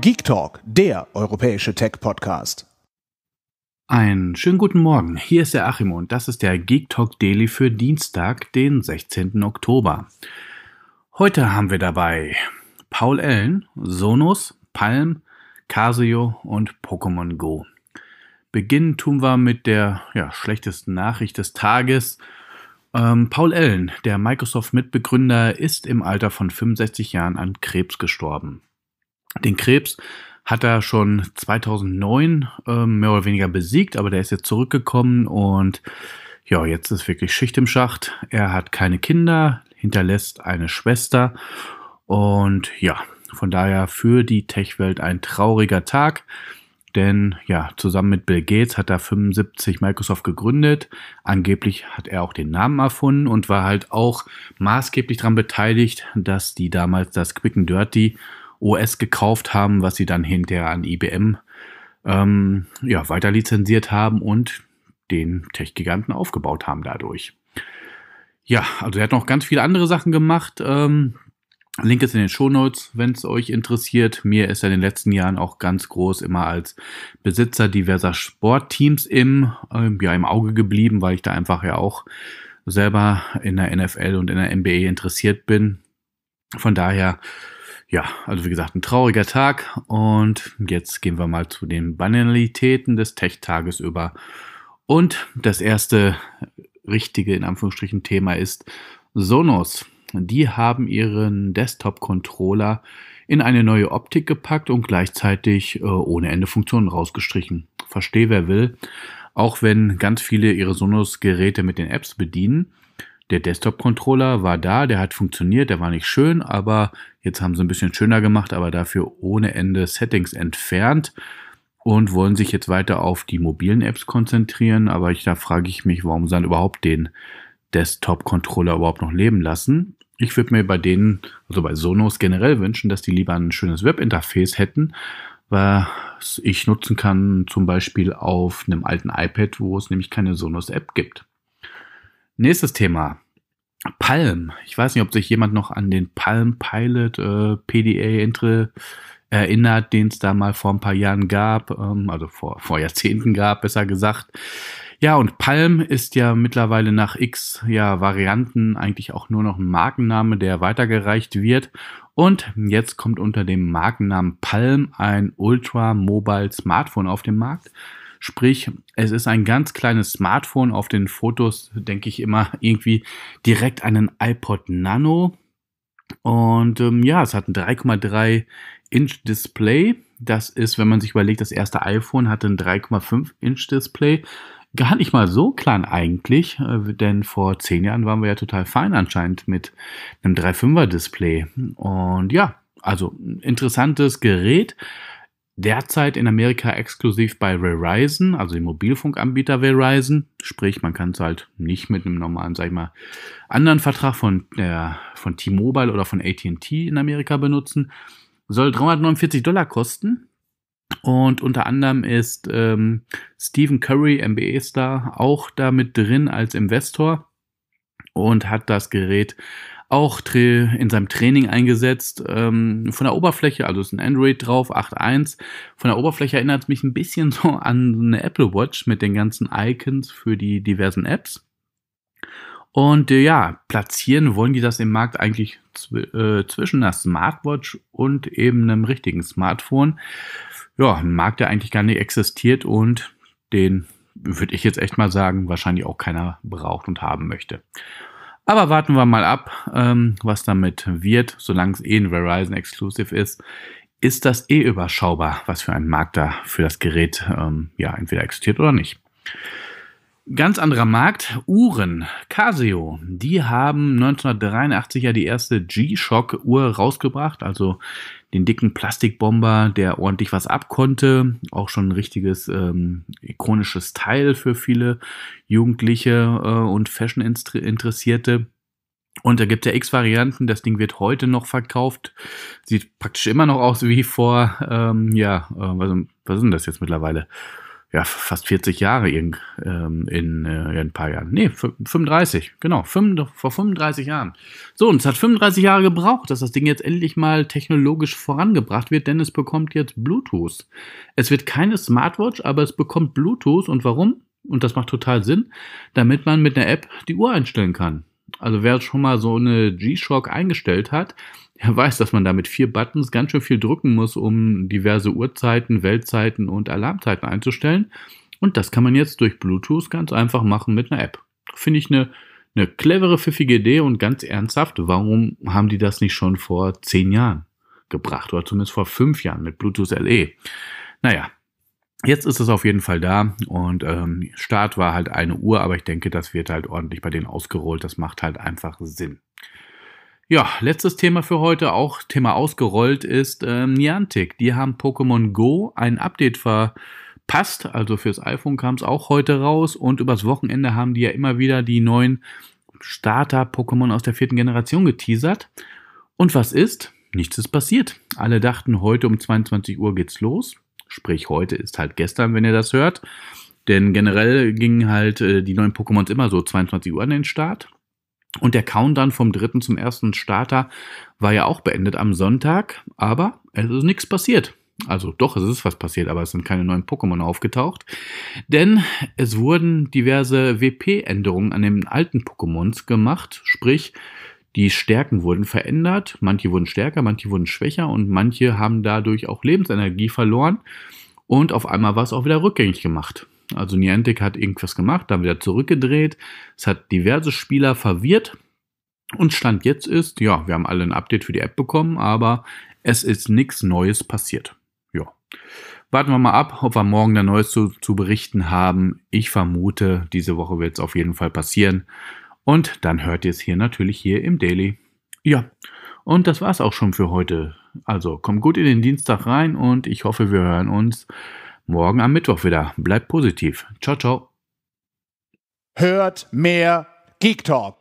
Geek Talk, der europäische Tech-Podcast. Einen schönen guten Morgen. Hier ist der Achim und das ist der Geek Talk Daily für Dienstag, den 16. Oktober. Heute haben wir dabei Paul Ellen, Sonos, Palm, Casio und Pokémon Go. Beginnen tun wir mit der ja, schlechtesten Nachricht des Tages. Ähm, Paul Allen, der Microsoft-Mitbegründer, ist im Alter von 65 Jahren an Krebs gestorben. Den Krebs hat er schon 2009 äh, mehr oder weniger besiegt, aber der ist jetzt zurückgekommen und ja, jetzt ist wirklich Schicht im Schacht. Er hat keine Kinder, hinterlässt eine Schwester und ja, von daher für die Tech-Welt ein trauriger Tag. Denn ja, zusammen mit Bill Gates hat er 75 Microsoft gegründet. Angeblich hat er auch den Namen erfunden und war halt auch maßgeblich daran beteiligt, dass die damals das Quick and Dirty OS gekauft haben, was sie dann hinterher an IBM ähm, ja, weiter lizenziert haben und den Tech-Giganten aufgebaut haben dadurch. Ja, also er hat noch ganz viele andere Sachen gemacht. Ähm, Link ist in den Shownotes, wenn es euch interessiert. Mir ist er in den letzten Jahren auch ganz groß immer als Besitzer diverser Sportteams im, äh, ja, im Auge geblieben, weil ich da einfach ja auch selber in der NFL und in der NBA interessiert bin. Von daher ja, also wie gesagt, ein trauriger Tag. Und jetzt gehen wir mal zu den Banalitäten des Tech-Tages über. Und das erste richtige, in Anführungsstrichen, Thema ist Sonos. Die haben ihren Desktop-Controller in eine neue Optik gepackt und gleichzeitig äh, ohne Ende Funktionen rausgestrichen. Verstehe, wer will. Auch wenn ganz viele ihre Sonos-Geräte mit den Apps bedienen, der Desktop-Controller war da, der hat funktioniert, der war nicht schön, aber jetzt haben sie ein bisschen schöner gemacht, aber dafür ohne Ende Settings entfernt und wollen sich jetzt weiter auf die mobilen Apps konzentrieren. Aber ich, da frage ich mich, warum sie dann überhaupt den Desktop-Controller überhaupt noch leben lassen. Ich würde mir bei denen, also bei Sonos generell wünschen, dass die lieber ein schönes Webinterface hätten, was ich nutzen kann, zum Beispiel auf einem alten iPad, wo es nämlich keine Sonos-App gibt. Nächstes Thema. Palm. Ich weiß nicht, ob sich jemand noch an den Palm Pilot äh, PDA Intre erinnert, den es da mal vor ein paar Jahren gab, ähm, also vor, vor Jahrzehnten gab, besser gesagt. Ja, und Palm ist ja mittlerweile nach x ja, Varianten eigentlich auch nur noch ein Markenname, der weitergereicht wird. Und jetzt kommt unter dem Markennamen Palm ein Ultra Mobile Smartphone auf den Markt. Sprich, es ist ein ganz kleines Smartphone. Auf den Fotos denke ich immer irgendwie direkt einen iPod Nano. Und ähm, ja, es hat ein 3,3 Inch Display. Das ist, wenn man sich überlegt, das erste iPhone hatte ein 3,5 Inch Display. Gar nicht mal so klein eigentlich, äh, denn vor zehn Jahren waren wir ja total fein anscheinend mit einem 3,5er Display. Und ja, also interessantes Gerät derzeit in Amerika exklusiv bei Verizon, also dem Mobilfunkanbieter Verizon. Sprich, man kann es halt nicht mit einem normalen, sag ich mal, anderen Vertrag von, äh, von T-Mobile oder von ATT in Amerika benutzen. Soll 349 Dollar kosten. Und unter anderem ist ähm, Stephen Curry, NBA-Star, auch da mit drin als Investor und hat das Gerät auch in seinem Training eingesetzt. Ähm, von der Oberfläche, also ist ein Android drauf, 8.1. Von der Oberfläche erinnert es mich ein bisschen so an eine Apple Watch mit den ganzen Icons für die diversen Apps. Und äh, ja, platzieren wollen die das im Markt eigentlich zw äh, zwischen einer Smartwatch und eben einem richtigen Smartphone. Ja, ein Markt, der eigentlich gar nicht existiert und den würde ich jetzt echt mal sagen, wahrscheinlich auch keiner braucht und haben möchte. Aber warten wir mal ab, ähm, was damit wird. Solange es eh ein Verizon Exclusive ist, ist das eh überschaubar, was für ein Markt da für das Gerät ähm, ja entweder existiert oder nicht. Ganz anderer Markt, Uhren, Casio, die haben 1983 ja die erste G-Shock-Uhr rausgebracht, also den dicken Plastikbomber, der ordentlich was abkonnte, auch schon ein richtiges ähm, ikonisches Teil für viele Jugendliche äh, und Fashion-Interessierte. Und da gibt es ja x Varianten. Das Ding wird heute noch verkauft. Sieht praktisch immer noch aus wie vor, ähm, ja, äh, was, was ist denn das jetzt mittlerweile? ja, fast 40 Jahre in, ähm, in, äh, ein paar Jahren. Nee, 35, genau, vor 35 Jahren. So, und es hat 35 Jahre gebraucht, dass das Ding jetzt endlich mal technologisch vorangebracht wird, denn es bekommt jetzt Bluetooth. Es wird keine Smartwatch, aber es bekommt Bluetooth. Und warum? Und das macht total Sinn, damit man mit einer App die Uhr einstellen kann. Also wer schon mal so eine G-Shock eingestellt hat, der weiß, dass man da mit vier Buttons ganz schön viel drücken muss, um diverse Uhrzeiten, Weltzeiten und Alarmzeiten einzustellen. Und das kann man jetzt durch Bluetooth ganz einfach machen mit einer App. Finde ich eine, eine clevere, pfiffige Idee und ganz ernsthaft, warum haben die das nicht schon vor zehn Jahren gebracht oder zumindest vor fünf Jahren mit Bluetooth LE? Naja, Jetzt ist es auf jeden Fall da und ähm, Start war halt eine Uhr, aber ich denke, das wird halt ordentlich bei denen ausgerollt. Das macht halt einfach Sinn. Ja, letztes Thema für heute, auch Thema ausgerollt, ist ähm, Niantic. Die haben Pokémon Go ein Update verpasst, also fürs iPhone kam es auch heute raus und übers Wochenende haben die ja immer wieder die neuen Starter-Pokémon aus der vierten Generation geteasert. Und was ist? Nichts ist passiert. Alle dachten, heute um 22 Uhr geht's los. Sprich, heute ist halt gestern, wenn ihr das hört. Denn generell gingen halt äh, die neuen Pokémons immer so 22 Uhr an den Start. Und der Countdown vom dritten zum ersten Starter war ja auch beendet am Sonntag, aber es ist nichts passiert. Also doch, es ist was passiert, aber es sind keine neuen Pokémon aufgetaucht. Denn es wurden diverse WP-Änderungen an den alten Pokémons gemacht. Sprich, die Stärken wurden verändert, manche wurden stärker, manche wurden schwächer und manche haben dadurch auch Lebensenergie verloren und auf einmal war es auch wieder rückgängig gemacht. Also Niantic hat irgendwas gemacht, dann wieder zurückgedreht, es hat diverse Spieler verwirrt und Stand jetzt ist, ja, wir haben alle ein Update für die App bekommen, aber es ist nichts Neues passiert. Ja. Warten wir mal ab, ob wir morgen da Neues zu, zu berichten haben. Ich vermute, diese Woche wird es auf jeden Fall passieren. Und dann hört ihr es hier natürlich hier im Daily. Ja, und das war's auch schon für heute. Also kommt gut in den Dienstag rein und ich hoffe, wir hören uns morgen am Mittwoch wieder. Bleibt positiv. Ciao, ciao. Hört mehr Geek Talk.